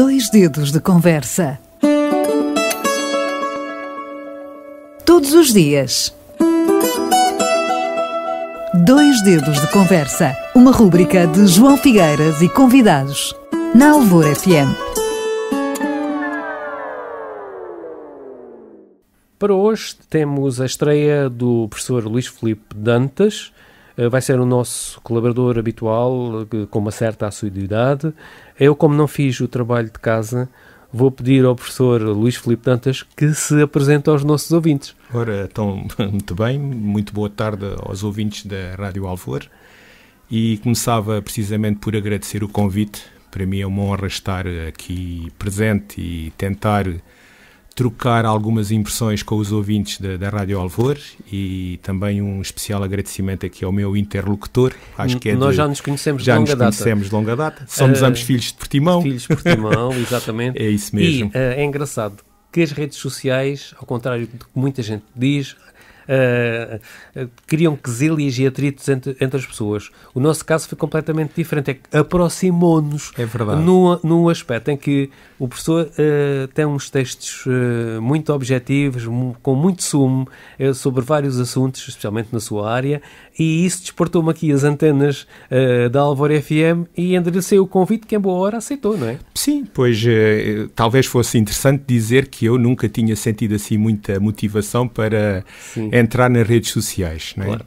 Dois Dedos de Conversa. Todos os dias. Dois Dedos de Conversa. Uma rúbrica de João Figueiras e convidados. Na Alvor FM. Para hoje temos a estreia do professor Luís Felipe Dantas eh, vai ser o nosso colaborador habitual, eh, com uma certa assiduidade. Eu, como não fiz o trabalho de casa, vou pedir ao professor Luís Filipe Dantas que se apresente aos nossos ouvintes. Ora, então, muito bem, muito boa tarde aos ouvintes da Rádio Alvor. E começava precisamente por agradecer o convite. Para mim é uma honra estar aqui presente e tentar trocar algumas impressões com os ouvintes da, da Rádio Alvor e também um especial agradecimento aqui ao meu interlocutor. Acho que é Nós de, já nos conhecemos já de longa nos data. conhecemos de longa data. Somos uh, ambos filhos de Portimão. Filhos de Portimão, exatamente. é isso mesmo. E uh, é engraçado que as redes sociais, ao contrário do que muita gente diz, eh, eh, criam quesilhas e atritos entre, entre, as pessoas. O nosso caso foi completamente diferente, é que aproximou-nos é num, aspecto em que o professor uh, tem uns textos uh, muito objetivos, com muito sumo, sobre vários assuntos, especialmente na sua área, e isso despertou-me aqui as antenas da Álvaro FM e endereceu o convite que em boa hora aceitou, não é? Sim, pois talvez fosse interessante dizer que eu nunca tinha sentido assim muita motivação para Sim entrar nas redes sociais. Não é? Claro.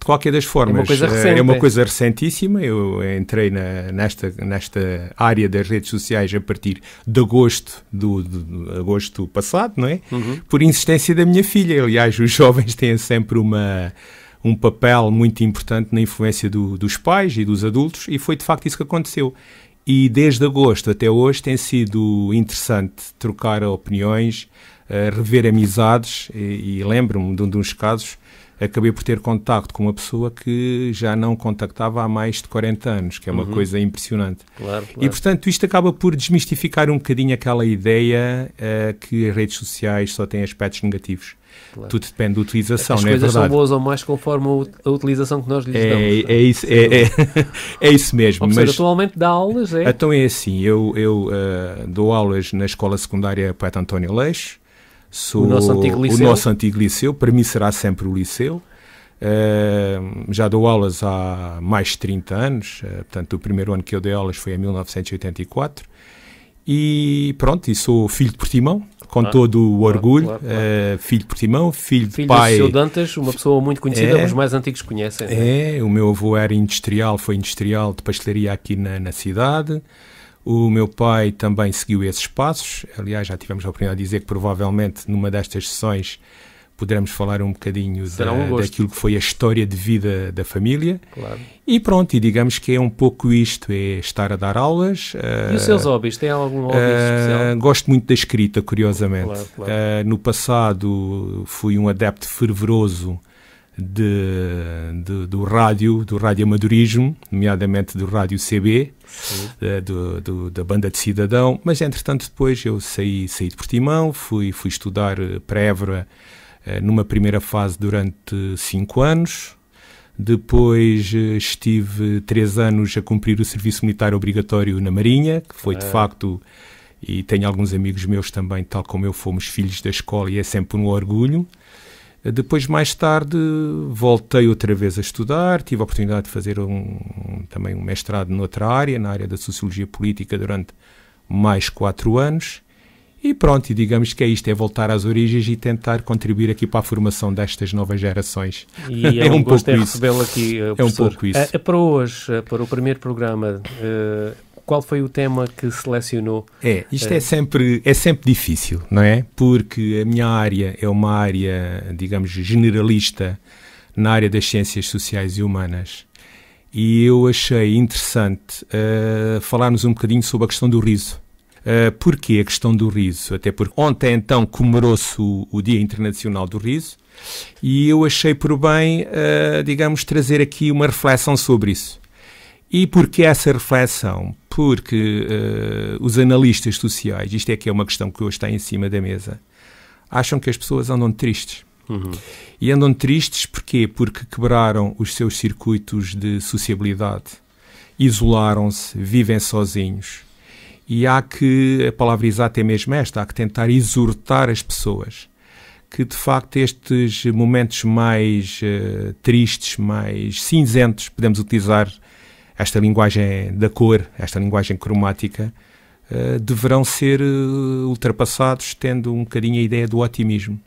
De qualquer das formas, é uma coisa, eh, recente, é uma é. coisa recentíssima. Eu entrei na, nesta, nesta área das redes sociais a partir de agosto do, de agosto passado, não é? Uhum. Por insistência da minha filha. Aliás, os jovens têm sempre uma um papel muito importante na influência do, dos pais e dos adultos, e foi de facto isso que aconteceu. E desde agosto até hoje tem sido interessante trocar opiniões, eh, rever amizades, e, e lembro-me de um dos casos, acabei por ter contacto com uma pessoa que já não contactava há mais de 40 anos, que é uma uhum. coisa impressionante. Claro, claro. E, portanto, isto acaba por desmistificar um bocadinho aquela ideia uh, que as redes sociais só têm aspectos negativos. Claro. Tudo depende da utilização, As não é verdade? As coisas são boas ou mais conforme a utilização que nós lhes é, damos. É? é, isso, é, é, é, isso mesmo. Mas, atualmente dá aulas, é? Então é assim, eu, eu uh, dou aulas na escola secundária Poeta António Leixo, sou o nosso antigo liceu, o nosso antigo liceu para mim será sempre o liceu. Uh, já dou aulas há mais de 30 anos, uh, portanto, o primeiro ano que eu dei aulas foi em 1984. E pronto, e sou filho de Portimão, com ah, todo o orgulho, claro, claro. Eh, filho de timão filho, filho de pai... Filho Dantas, uma pessoa muito conhecida, é, os mais antigos conhecem. É? é? o meu avô era industrial, foi industrial de pastelaria aqui na, na cidade, o meu pai também seguiu esses passos, aliás já tivemos a oportunidade de dizer que provavelmente numa destas sessões poderemos falar um bocadinho da, um daquilo que foi a história de vida da família. Claro. E pronto, e digamos que é um pouco isto, é estar a dar aulas. E uh, os seus hobbies? Tem algum hobby uh, especial? Gosto muito da escrita, curiosamente. Claro, claro. Uh, no passado fui um adepto fervoroso de, de, do rádio, do rádio amadorismo, nomeadamente do rádio CB, uh, do, do, da banda de Cidadão, mas entretanto depois eu saí, saí de Portimão, fui, fui estudar para Évora eh, numa primeira fase durante cinco anos. Depois eh, estive três anos a cumprir o serviço militar obrigatório na Marinha, que foi de ah. facto, e tenho alguns amigos meus também, tal como eu, fomos filhos da escola e é sempre um orgulho. Depois, mais tarde, voltei outra vez a estudar, tive a oportunidade de fazer um, também um mestrado noutra área, na área da Sociologia Política, durante mais quatro anos. E pronto, e digamos que é isto, é voltar às origens e tentar contribuir aqui para a formação destas novas gerações. E é, é um, um eh, é pouco isso. Aqui, é um pouco isso. para hoje, eh, para o primeiro programa, uh, qual foi o tema que selecionou? É, isto é sempre, é sempre difícil, não é? Porque a minha área é uma área, digamos, generalista na área das ciências sociais e humanas. E eu achei interessante uh, falarmos um bocadinho sobre a questão do riso. Eh, porquê a questão do riso? Até porque ontem, então, comemorou-se o, o, Dia Internacional do Riso e eu achei por bem, uh, digamos, trazer aqui uma reflexão sobre isso. E porquê essa reflexão? Porque uh, os analistas sociais, isto é que é uma questão que hoje está em cima da mesa, acham que as pessoas andam tristes. Uhum. E andam tristes porquê? Porque quebraram os seus circuitos de sociabilidade, isolaram-se, vivem sozinhos e há que, a palavra exata é mesmo esta, há que tentar exortar as pessoas que de facto estes momentos mais uh, tristes, mais cinzentos, podemos utilizar esta linguagem da cor, esta linguagem cromática, uh, deverão ser uh, ultrapassados tendo um bocadinho a ideia do otimismo.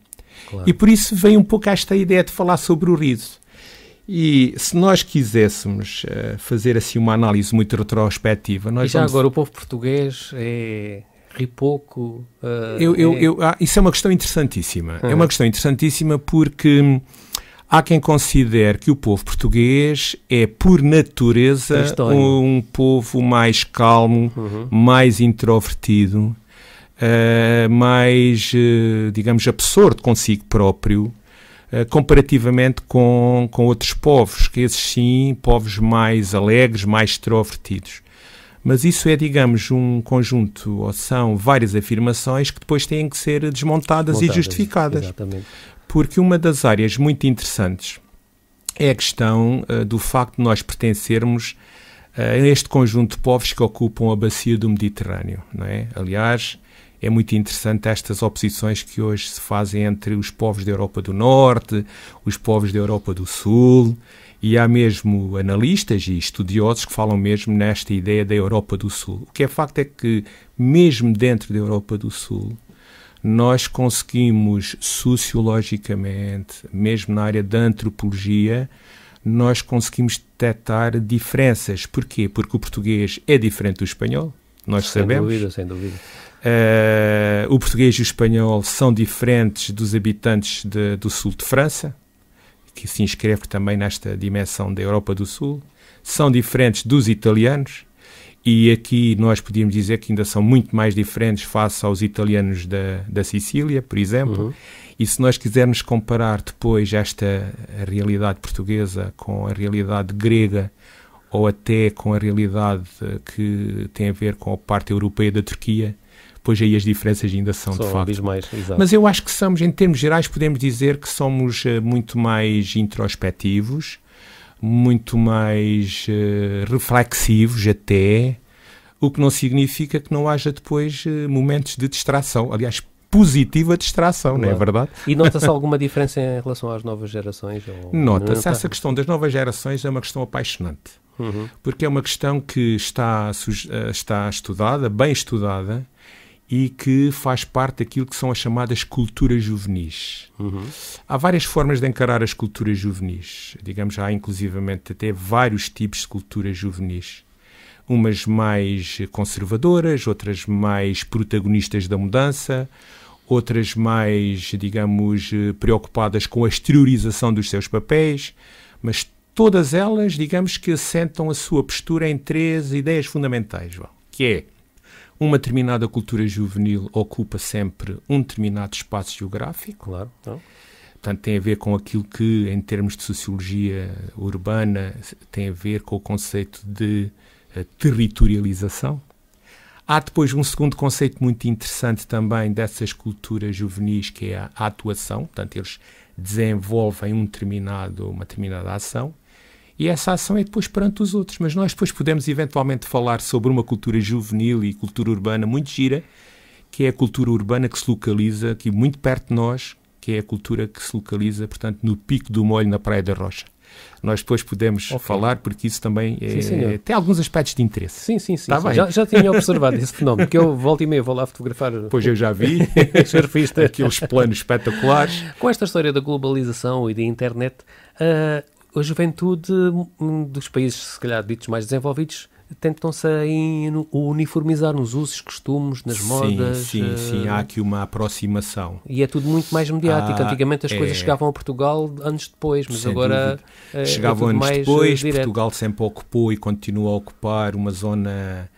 Claro. E por isso vem um pouco esta ideia de falar sobre o riso. E se nós quiséssemos uh, fazer assim uma análise muito retrospectiva, nós e já vamos... agora o povo português é ripoco. Uh, eu, eu, é... Eu, ah, isso é uma questão interessantíssima. É uhum. É uma questão interessantíssima porque há quem considere que o povo português é por natureza é um povo mais calmo, uhum. mais introvertido, uh, mais, digamos, absorto consigo próprio. Eh, comparativamente com, com outros povos, que esses sim, povos mais alegres, mais extrovertidos. Mas isso é, digamos, um conjunto, ou são várias afirmações que depois têm que ser desmontadas, desmontadas e justificadas. Exatamente. Porque uma das áreas muito interessantes é a questão uh, do facto de nós pertencermos eh, a este conjunto de povos que ocupam a bacia do Mediterrâneo, não é? Aliás, é muito interessante estas oposições que hoje se fazem entre os povos da Europa do Norte, os povos da Europa do Sul, e há mesmo analistas e estudiosos que falam mesmo nesta ideia da Europa do Sul. O que é facto é que, mesmo dentro da Europa do Sul, nós conseguimos sociologicamente, mesmo na área da antropologia, nós conseguimos detectar diferenças. Porquê? Porque o português é diferente do espanhol, nós sem sabemos. Sem dúvida, sem dúvida Uh, o português e o espanhol são diferentes dos habitantes de, do sul de França, que se inscreve também nesta dimensão da Europa do Sul, são diferentes dos italianos, e aqui nós podíamos dizer que ainda são muito mais diferentes face aos italianos da, da Sicília, por exemplo. Uhum. E se nós quisermos comparar depois esta realidade portuguesa com a realidade grega ou até com a realidade que tem a ver com a parte europeia da Turquia, depois aí as diferenças ainda são, são de facto. Mais, Mas eu acho que somos, em termos gerais, podemos dizer que somos eh, muito mais introspectivos, muito mais uh, reflexivos até, o que não significa que não haja depois uh, momentos de distração. Aliás, positiva distração, claro. não é verdade? E nota-se alguma diferença em relação às novas gerações? Ou... Nota-se. Essa questão das novas gerações é uma questão apaixonante. Uhum. Porque é uma questão que está, está estudada, bem estudada, e que faz parte daquilo que são as chamadas culturas juvenis. Uhum. Há várias formas de encarar as culturas juvenis. Digamos, há inclusivamente até vários tipos de culturas juvenis. Umas mais conservadoras, outras mais protagonistas da mudança, outras mais, digamos, preocupadas com a exteriorização dos seus papéis, mas todas elas, digamos que assentam a sua postura em três ideias fundamentais, que é uma determinada cultura juvenil ocupa sempre um determinado espaço geográfico. Claro. Então. Portanto, tem a ver com aquilo que, em termos de sociologia urbana, tem a ver com o conceito de eh, territorialização. Há depois um segundo conceito muito interessante também dessas culturas juvenis, que é a atuação. Portanto, eles desenvolvem um determinado, uma determinada ação e essa ação é depois perante os outros. Mas nós depois podemos eventualmente falar sobre uma cultura juvenil e cultura urbana muito gira, que é a cultura urbana que se localiza aqui muito perto de nós, que é a cultura que se localiza, portanto, no Pico do Molho, na Praia da Rocha. Nós depois podemos okay. falar, porque isso também é, sim, é, tem alguns aspectos de interesse. Sim, sim, sim. Tá sim. Já, já tinha observado esse fenómeno, que eu volto e meia vou lá fotografar. Pois eu já vi, surfista. aqueles planos espetaculares. Com esta história da globalização e da internet, uh, a juventude hum, dos países, se calhar, ditos mais desenvolvidos, tentam-se uniformizar nos usos, costumes, nas sim, modas. Sim, uh... sim, há aqui uma aproximação. E é tudo muito mais mediático. Ah, Antigamente as é... coisas chegavam a Portugal anos depois, mas Sem agora. Eh, é chegavam é anos eh, depois, direto. Portugal sempre ocupou e continua a ocupar uma zona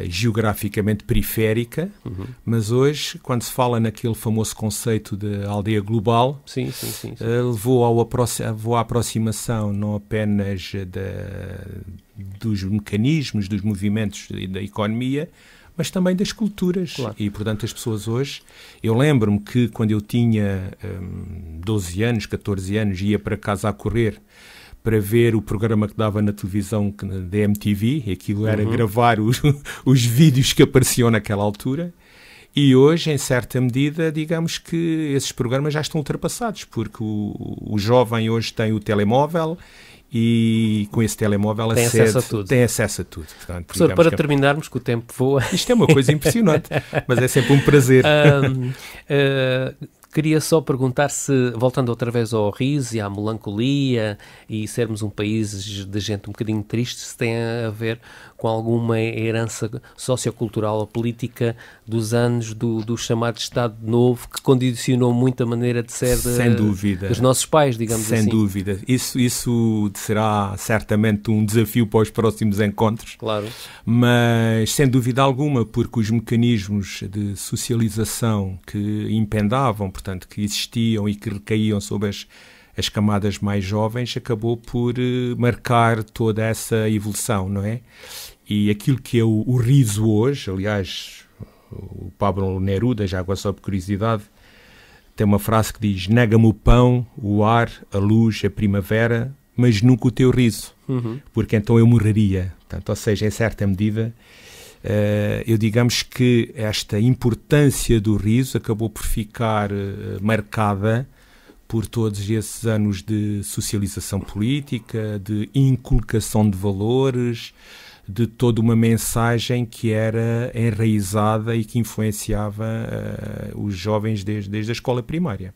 eh, geograficamente periférica, uhum. mas hoje, quando se fala naquele famoso conceito de aldeia global, sim, sim, sim, eh, levou, ao levou à aproximação não apenas da, dos mecanismos, dos movimentos e da economia, mas também das culturas. Claro. E, portanto, as pessoas hoje. Eu lembro-me que quando eu tinha 12 hum, anos, 14 anos, ia para casa a correr para ver o programa que dava na televisão da MTV, aquilo era uhum. gravar os, os vídeos que apareciam naquela altura. E hoje, em certa medida, digamos que esses programas já estão ultrapassados, porque o, o jovem hoje tem o telemóvel e com esse telemóvel tem acesso a tudo. Tem acesso a tudo. Portanto, Professor, para que... É terminarmos, que o tempo voa. Isto é uma coisa impressionante, mas é sempre um prazer. Um, uh, eh, Queria só perguntar se, voltando outra vez ao riso e à melancolia e sermos um país de gente um bocadinho triste, se tem a ver com alguma herança sociocultural ou política dos anos do, do chamado Estado Novo, que condicionou muito a maneira de ser de, dúvida, dos nossos pais, digamos sem assim. Sem dúvida. Isso, isso será certamente um desafio para os próximos encontros. Claro. Mas, sem dúvida alguma, porque os mecanismos de socialização que impendavam, portanto, que existiam e que recaíam sobre as as camadas mais jovens, acabou por eh, marcar toda essa evolução, não é? E aquilo que é o, o riso hoje, aliás, o Pablo Neruda, já agora só por curiosidade, tem uma frase que diz: Nega-me o pão, o ar, a luz, a primavera, mas nunca o teu riso, uhum. porque então eu morreria. Portanto, ou seja, em certa medida, uh, eu digamos que esta importância do riso acabou por ficar uh, marcada por todos esses anos de socialização política, de inculcação de valores, de toda uma mensagem que era enraizada e que influenciava uh, os jovens desde, desde a escola primária.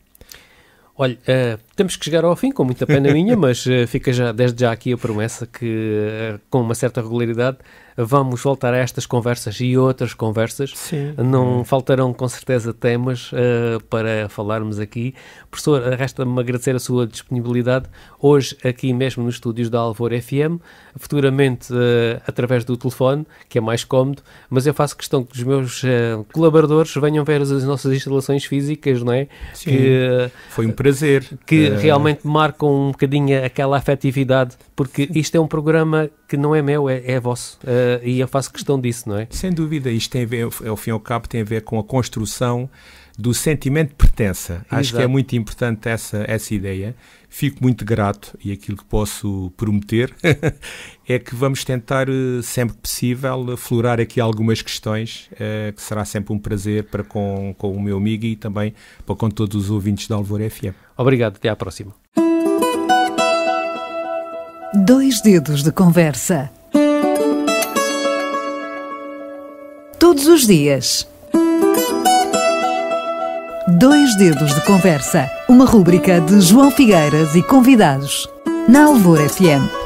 Olha, uh, temos que chegar ao fim, com muita pena minha, mas uh, fica já, desde já aqui a promessa que, com uma certa regularidade, vamos voltar a estas conversas e outras conversas. Sim. Não hum. faltarão com certeza temas uh, para falarmos aqui. Professor, resta-me agradecer a sua disponibilidade hoje aqui mesmo nos estúdios da Alvor FM, futuramente uh, através do telefone, que é mais cómodo, mas eu faço questão que os meus uh, colaboradores venham ver as, as, nossas instalações físicas, não é? Sim. Que, Foi um prazer. Que realmente marcam um bocadinho aquela afetividade, porque isto é um programa que não é meu, é, é vosso. Uh, uh, e eu faço questão disso, não é? Sem dúvida, isto tem a ver, ao é fim e ao cabo, tem a ver com a construção do sentimento de pertença. Exato. Acho que é muito importante essa, essa ideia. Fico muito grato e aquilo que posso prometer é que vamos tentar, eh, sempre que possível, aflorar aqui algumas questões, eh, que será sempre um prazer para com, com o meu amigo e também para com todos os ouvintes da Alvor FM. Obrigado, até à próxima. Dois dedos de conversa. todos os dias. Dois Dedos de Conversa, uma rúbrica de João Figueiras e convidados, na Alvor FM